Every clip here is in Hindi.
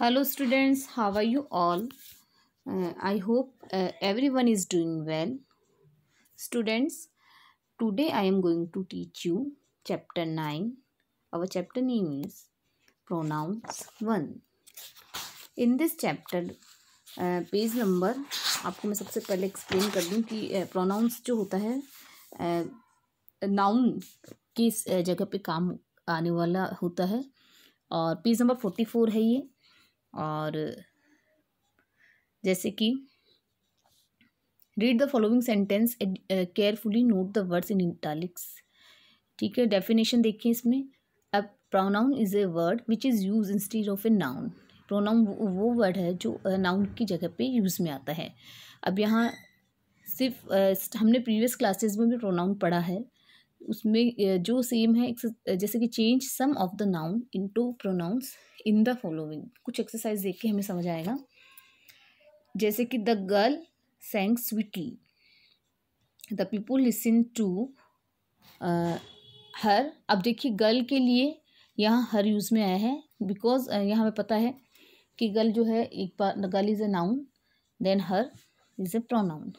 Hello students how are you all I hope everyone is doing well students today I am going to teach you chapter nine our chapter name is pronouns one in this chapter page number आपको मैं सबसे पहले एक्सप्लेन कर दूँ कि प्रोनाउंस uh, जो होता है नाउन uh, किस uh, जगह पे काम आने वाला होता है और पेज नंबर फोर्टी फोर है ये और जैसे कि read the following sentence carefully note the words in italics ठीक है डेफिनेशन देखिए इसमें अब pronoun is a word which is use instead of a noun pronoun वो वर्ड है जो नाउन uh, की जगह पे यूज़ में आता है अब यहाँ सिर्फ uh, हमने प्रीवियस क्लासेस में भी प्रोनाउन पढ़ा है उसमें जो सेम है जैसे कि change some of the noun into pronouns in the following कुछ एक्सरसाइज देख के हमें समझ आएगा जैसे कि the girl sang sweetly the people listen to her अब देखिए गर्ल के लिए यहाँ हर यूज़ में आया है बिकॉज यहाँ हमें पता है कि गर्ल जो है एक बार girl is a noun then her is a pronoun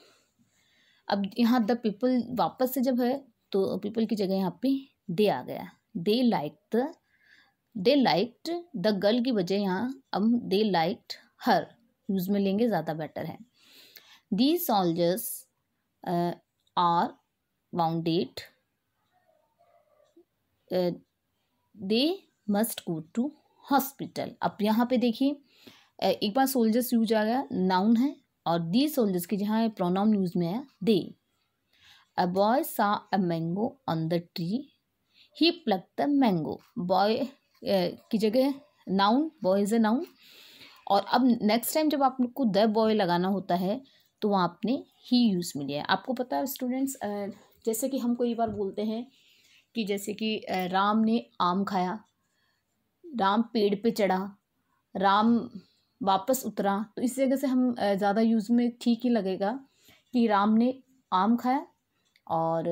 अब यहाँ द पीपल वापस से जब है तो पीपल की जगह यहाँ पे दे आ गया they like the they liked the girl की वजह यहाँ अब दे लाइक्ट हर यूज़ में लेंगे ज़्यादा बेटर है the soldiers are wounded they must go to hospital अब यहाँ पे देखिए uh, एक बार सोल्जर्स यूज आ गया नाउन है और दी सोल्जर्स के जहाँ प्रोनाउन यूज में आया दे A boy saw a mango on the tree. He plucked the mango. Boy uh, की जगह नाउन बॉय इज़ अ नाउन और अब नेक्स्ट टाइम जब आप लोग को द बॉय लगाना होता है तो वहाँ आपने ही यूज़ में लिया है आपको पता है स्टूडेंट्स जैसे कि हम कई बार बोलते हैं कि जैसे कि राम ने आम खाया राम पेड़ पे चढ़ा राम वापस उतरा तो इस जगह से हम ज़्यादा यूज़ में ठीक ही लगेगा कि राम ने आम खाया और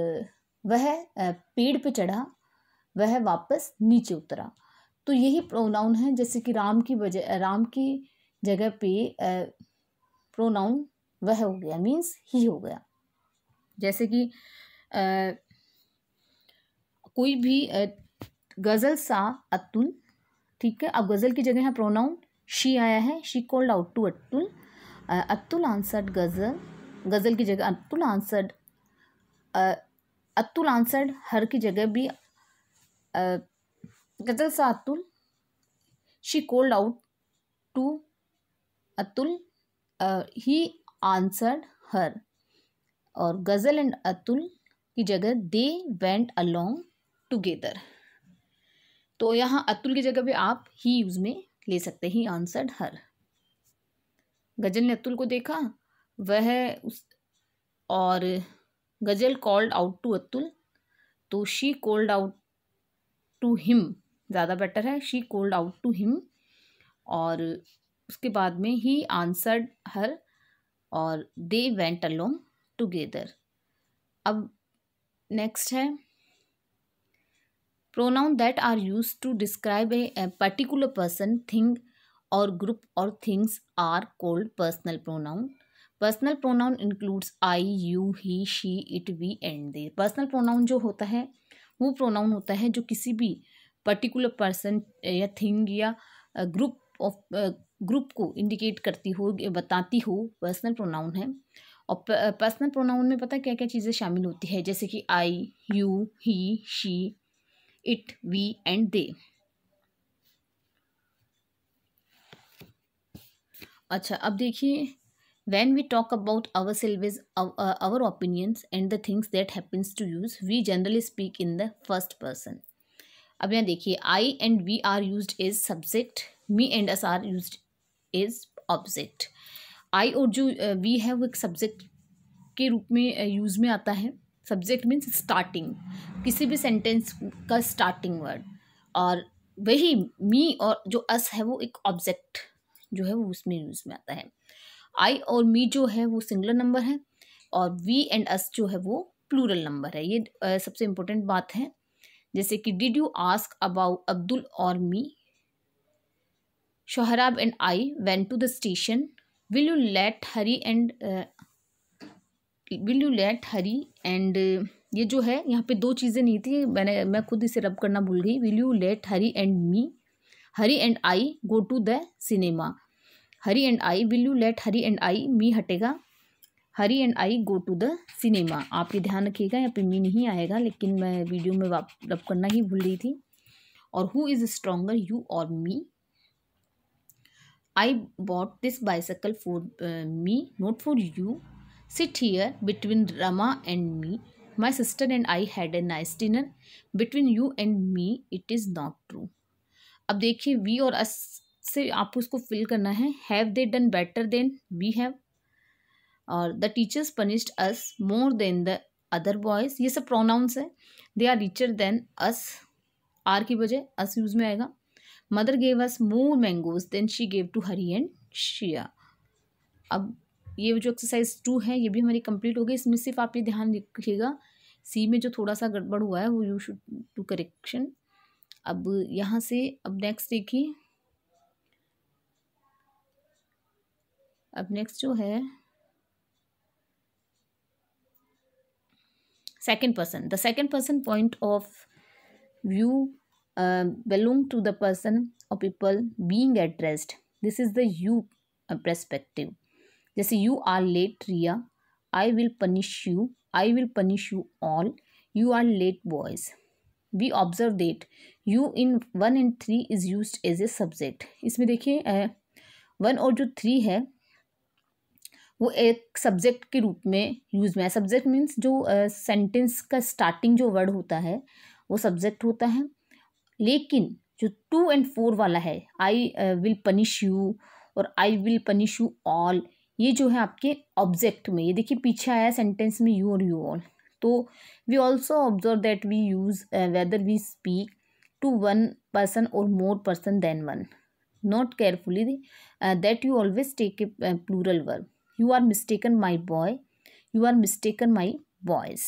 वह पेड़ पे चढ़ा वह वापस नीचे उतरा तो यही प्रोनाउन है जैसे कि राम की वजह राम की जगह पे प्रोनाउन वह हो गया मीन्स ही हो गया जैसे कि कोई भी गज़ल सा अतुल ठीक है अब गज़ल की जगह है प्रोनाउन शी आया है she called out to Atul Atul answered Ghazal Ghazal की जगह Atul answered Atul answered her की जगह भी गजल सा Atul she called out to Atul he answered her और गज़ल एंड अतुल की जगह दे वेंट अलोंग टुगेदर तो यहाँ अतुल की जगह भी आप ही यूज़ में ले सकते हैं ही आंसर्ड हर गज़ल ने अतुल को देखा वह उस और गजल कॉल्ड आउट टू अतुल तो she called out to him ज़्यादा बेटर है she called out to him और उसके बाद में ही आंसर्ड हर और दे वेंट अलोंग टुगेदर अब नेक्स्ट है pronoun that are use to describe a particular person thing और ग्रुप और things are called personal pronoun personal pronoun includes I you he she it we and they personal pronoun जो होता है वो प्रोनाउन होता है जो किसी भी पर्टिकुलर पर्सन या थिंग या ग्रुप ऑफ ग्रुप को इंडिकेट करती हो बताती हो पर्सनल प्रोनाउन है और पर्सनल प्रोनाउन uh, में पता क्या क्या चीज़ें शामिल होती है जैसे कि I you he she it we and they अच्छा अब देखिए when we talk about ourselves our, uh, our opinions and the things that happens to use we generally speak in the first person अब यहाँ देखिए I and we are use is subject me and us are use is object I और जो वी uh, है वो एक सब्जेक्ट के रूप में यूज़ uh, में आता है सब्जेक्ट मीन्स स्टार्टिंग किसी भी सेंटेंस का स्टार्टिंग वर्ड और वही मी और जो अस है वो एक ऑब्जेक्ट जो है वो उसमें यूज़ में आता है आई और मी जो है वो सिंगुलर नंबर है और वी एंड अस जो है वो प्लूरल नंबर है ये सबसे इम्पोर्टेंट बात है जैसे कि did you ask about Abdul और me Sohrab and I went to the station will you let Hari and will you let Hari and ये जो है यहाँ पे दो चीज़ें नहीं थी मैंने मैं खुद इसे रब करना भूल गई will you let Hari and me Hari and I go to the cinema Hari and I will you let Hari and I me हटेगा Hari and I go to the cinema आप ये ध्यान रखिएगा यहाँ पे मी नहीं आएगा लेकिन मैं वीडियो में वाप रब करना ही भूल रही थी और हु इज़ स्ट्रोंगर यू और me I bought this bicycle for me not for you sit here between Rama and me my sister and I had a nice dinner between you and me it is not true अब देखिए वी और अस से आपको उसको फिल करना है have they done better than we have और the teachers punished us more than the other boys ये सब प्रोनाउंस है they are richer than us are की बजाय अस यूज में आएगा mother gave us more mangoes than she gave to Hari and शिया अब ये जो एक्सरसाइज टू है ये भी हमारी कंप्लीट हो गई इसमें सिर्फ आप ये ध्यान रखिएगा सी में जो थोड़ा सा गड़बड़ हुआ है वो यू शुड टू करेक्शन अब यहाँ से अब नेक्स्ट देखिए अब नेक्स्ट जो है second person the second person point of view belong to the person or people being addressed this is the you perspective जैसे you are late Riya I will punish you I will punish you all you are late boys we observe that you in one and three is use as a subject इसमें देखिए वन uh, और जो थ्री है वो एक सब्जेक्ट के रूप में यूज़ में है सब्जेक्ट मीन्स जो सेंटेंस uh, का स्टार्टिंग जो वर्ड होता है वो सब्जेक्ट होता है लेकिन जो टू एंड फोर वाला है आई विल पनिश यू और I will punish you all ये जो है आपके ऑब्जेक्ट में ये देखिए पीछे आया सेंटेंस में यू और यू ऑल तो we also observe that we use whether we speak to one person or more person than one not carefully that you always take a plural verb you are mistaken my boy you are mistaken my boys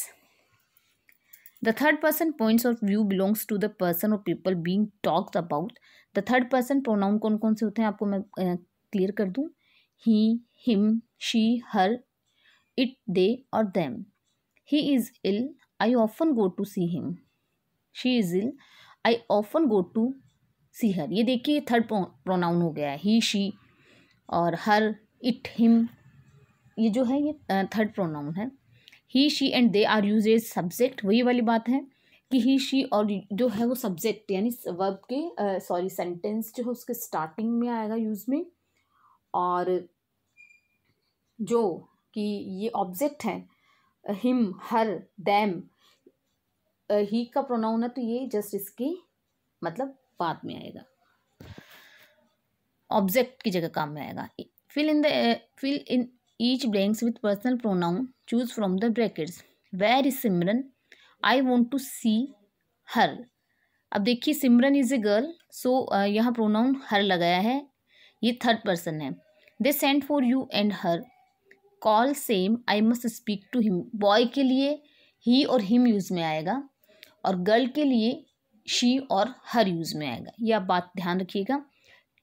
the third person points of view belongs to the person or people being talks about the third person pronoun कौन कौन से होते हैं आपको मैं क्लियर कर दूँ he him she her it they और them he is ill I often go to see him she is ill I often go to see her ये देखिए थर्ड प्रोनाउन हो गया है ही शी और हर इट हिम ये जो है ये थर्ड प्रोनाउन है he she and they are use as subject वही वाली बात है कि ही शी और जो है वो सब्जेक्ट यानी वर्ब के सॉरी सेंटेंस जो है उसके स्टार्टिंग में आएगा यूज़ में और जो कि ये ऑब्जेक्ट है हिम हर दैम ही का प्रोनाउन है तो ये जस्ट इसके मतलब बाद में आएगा ऑब्जेक्ट की जगह काम में आएगा fill in the fill in each blanks with personal pronoun choose from the brackets where is Simran I want to see her अब देखिए सिमरन इज़ ए गर्ल सो यहाँ प्रोनाउन हर लगाया है ये थर्ड पर्सन है they send for you and her call same I must speak to him boy के लिए ही और हिम यूज़ में आएगा और गर्ल के लिए शी और हर यूज़ में आएगा ये आप बात ध्यान रखिएगा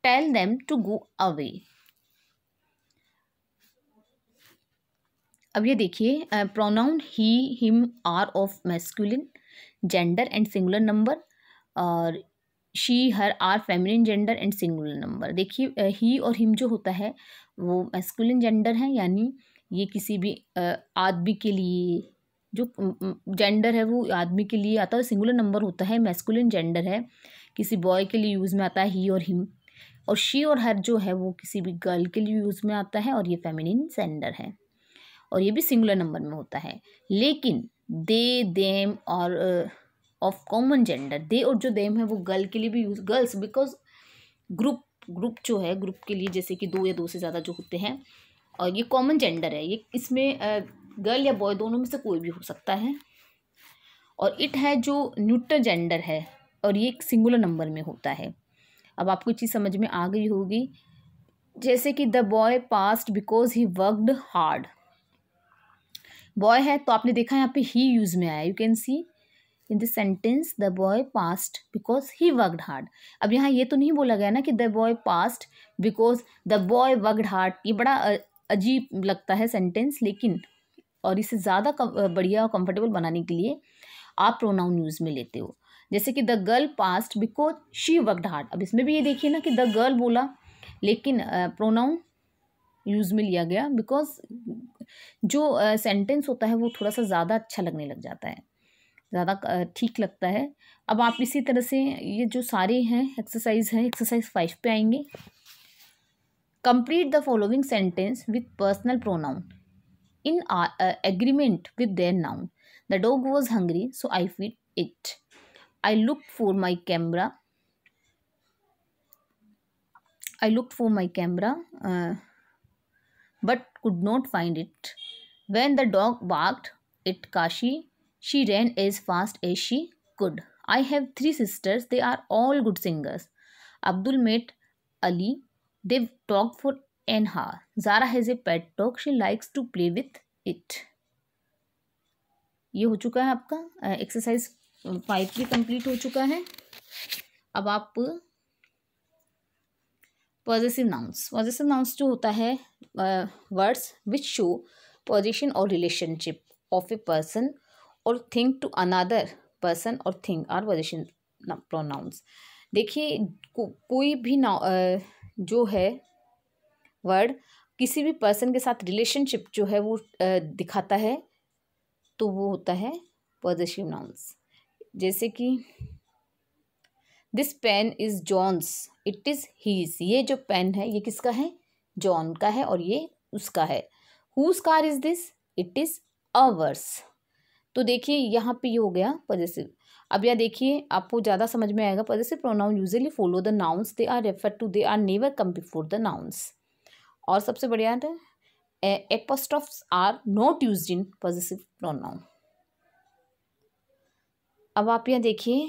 tell them to go away अब ये देखिए pronoun he him are of masculine gender and singular number और she her are feminine gender and singular number देखिए ही और हिम जो होता है वो मैस्कुलिन जेंडर है यानी ये किसी भी आदमी के लिए जो जेंडर है वो आदमी के लिए आता है सिंगुलर नंबर होता है मैस्कुलिन जेंडर है किसी बॉय के लिए यूज़ में आता है ही और हिम और शी और हर जो है वो किसी भी गर्ल के लिए यूज़ में आता है और ये फेमिनिन जेंडर है और ये भी सिंगुलर नंबर में होता है लेकिन they them are of common gender they are जो देम है वो गर्ल के लिए भी use girls because group group जो है ग्रुप के लिए जैसे कि दो या दो से ज़्यादा जो होते हैं और ये कॉमन जेंडर है ये इसमें गर्ल uh, या बॉय दोनों में से कोई भी हो सकता है और इट है जो न्यूट्रल जेंडर है और ये एक सिंगुलर नंबर में होता है अब आपको चीज़ समझ में आ गई होगी जैसे कि the boy passed because he worked hard boy है तो आपने देखा यहाँ पे ही यूज में आया you can see in this sentence the boy passed because he worked hard अब यहाँ ये तो नहीं बोला गया ना कि the boy passed because the boy worked hard ये बड़ा अजीब लगता है सेंटेंस लेकिन और इसे ज़्यादा बढ़िया और कंफर्टेबल बनाने के लिए आप प्रोनाउन यूज़ में लेते हो जैसे कि the girl passed because she worked hard अब इसमें भी ये देखिए ना कि द गर्ल बोला लेकिन प्रोनाउन यूज़ में लिया गया बिकॉज जो सेंटेंस होता है वो थोड़ा सा ज़्यादा अच्छा लगने लग जाता है ज़्यादा ठीक लगता है अब आप इसी तरह से ये जो सारे हैं एक्सरसाइज है एक्सरसाइज फाइव पे आएंगे complete the following sentence with personal pronoun in agreement with their noun the dog was hungry so I feed it I look for my camera I look for my camera but could not find it. When the dog barked it Kashi, she ran as fast as she could. I have three sisters. They are all good singers. Abdul met Ali. they talked for an hour. Zara has a pet dog. She likes to play with it. ye ho chuka hai aapka exercise five भी complete ho chuka hai ab aap possessive nouns possessive nouns जो hota hai words which show position or relationship of a person or thing to another person or thing are position pronouns देखिए को, कोई भी ना जो है वर्ड किसी भी पर्सन के साथ रिलेशनशिप जो है वो दिखाता है तो वो होता है पॉजिटिव नाउंस जैसे कि this pen is John's it is his ये जो पेन है ये किसका है जॉन का है और ये उसका है whose car is this it is ours तो देखिए यहाँ पे ये हो गया पॉजिटिव अब यह देखिए आपको ज़्यादा समझ में आएगा positive pronoun usually follow the nouns they are refer to they are never come before the nouns और सबसे बढ़िया है are not use in positive pronoun अब आप यह देखिए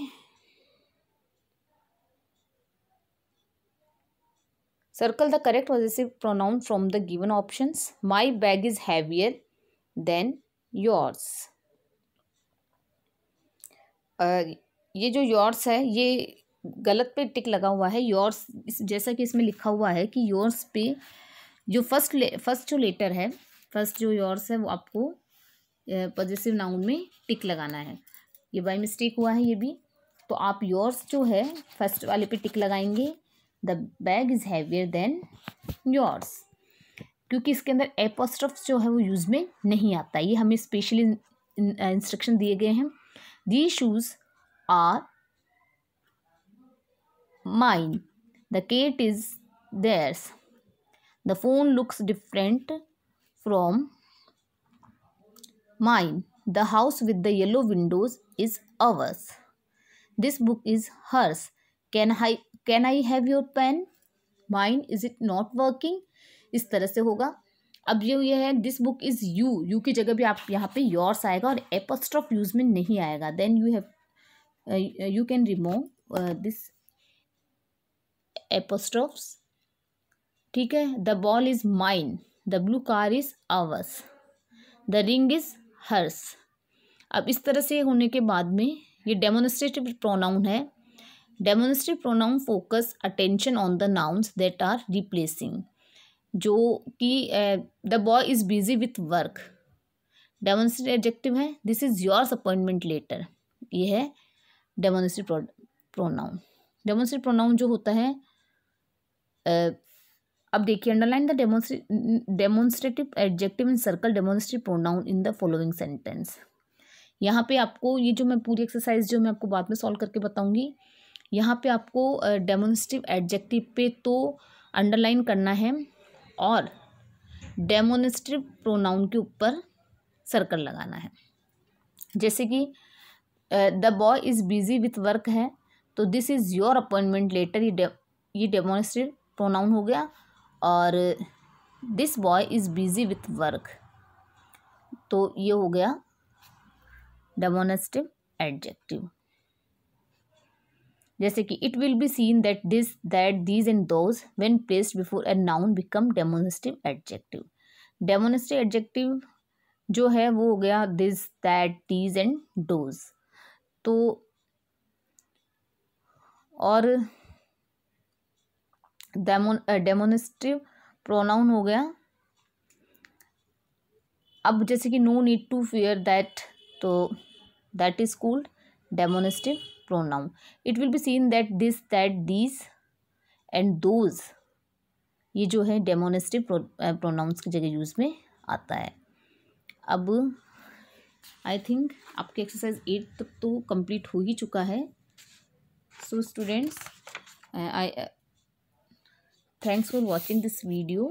circle the correct positive pronoun from the given option my bag is heavier than yours ये जो योर्स है ये गलत पे टिक लगा हुआ है योर्स जैसा कि इसमें लिखा हुआ है कि योर्स पे जो फर्स्ट फर्स्ट जो लेटर है फर्स्ट जो योर्स है वो आपको पॉजिटिव नाउन में टिक लगाना है ये बाई मिस्टेक हुआ है ये भी तो आप योर्स जो है फर्स्ट वाले पे टिक लगाएंगे the bag is heavier than yours क्योंकि इसके अंदर एपोस्ट्रफ जो है वो यूज़ में नहीं आता ये हमें स्पेशली इंस्ट्रक्शन दिए गए हैं the shoes are mine the cat is theirs the phone looks different from mine the house with the yellow windows is ours this book is hers can I can I have your pen mine is it not working इस तरह से होगा अब ये ये है this book is you you की जगह भी आप यहाँ पे योर्स आएगा और एपोस्ट्रॉफ यूज में नहीं आएगा then you have you can remove this apostrophes ठीक है the ball is mine the blue car is ours the ring is hers अब इस तरह से होने के बाद में ये डेमोनस्ट्रेटिव प्रोनाउन है demonstrative pronoun focus attention on the nouns that are replacing जो कि the boy is busy with work demonstrative adjective है this is yours appointment letter ये है डेमोन्स्ट्रेटिव प्रोनाउन डेमोन्स्ट्रेटिव प्रोनाउन जो होता है uh, अब देखिए underline the demonstrative adjective in circle demonstrative pronoun in the following sentence यहाँ पे आपको ये जो मैं पूरी एक्सरसाइज जो मैं आपको बाद में सॉल्व करके बताऊंगी यहाँ पे आपको डेमोनिस्टिव एडजेक्टिव पे तो अंडरलाइन करना है और डेमोनिस्टिव प्रोनाउन के ऊपर सर्कल लगाना है जैसे कि the boy is busy with work है तो this is your appointment letter ये ये डेमोनिस्टिव प्रोनाउन हो गया और this boy is busy with work तो ये हो गया डेमोनेस्टिव एडजेक्टिव जैसे कि it will be seen that this that these and those when placed before a noun become demonstrative adjective demonstrative adjective जो है वो हो गया this that these and those तो और डेमोनिस्टिव प्रोनाउन हो गया अब जैसे कि no need to fear that तो that is called demonstrative pronoun it will be seen that this that these and those ये जो है डेमोनेस्टिव प्रोनाउंस की जगह यूज़ में आता है अब आई थिंक आपके एक्सरसाइज एट तक तो कंप्लीट हो ही चुका है so students I thanks for watching this video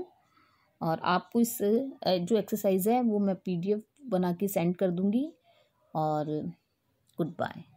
और आपको इस जो एक्सरसाइज है वो मैं पी डी एफ बना के सेंड कर दूँगी और गुड बाय